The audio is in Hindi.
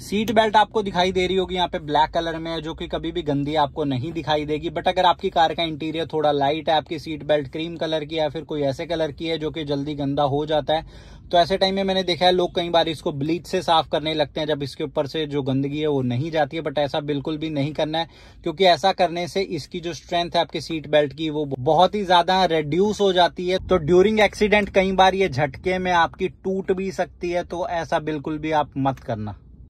सीट बेल्ट आपको दिखाई दे रही होगी यहाँ पे ब्लैक कलर में है जो कि कभी भी गंदी आपको नहीं दिखाई देगी बट अगर आपकी कार का इंटीरियर थोड़ा लाइट है आपकी सीट बेल्ट क्रीम कलर की है फिर कोई ऐसे कलर की है जो कि जल्दी गंदा हो जाता है तो ऐसे टाइम में मैंने देखा है लोग कई बार इसको ब्लीच से साफ करने लगते हैं जब इसके ऊपर से जो गंदगी है वो नहीं जाती है बट ऐसा बिल्कुल भी नहीं करना है क्योंकि ऐसा करने से इसकी जो स्ट्रेंथ है आपके सीट बेल्ट की वो बहुत ही ज्यादा रेड्यूस हो जाती है तो ड्यूरिंग एक्सीडेंट कई बार ये झटके में आपकी टूट भी सकती है तो ऐसा बिल्कुल भी आप मत करना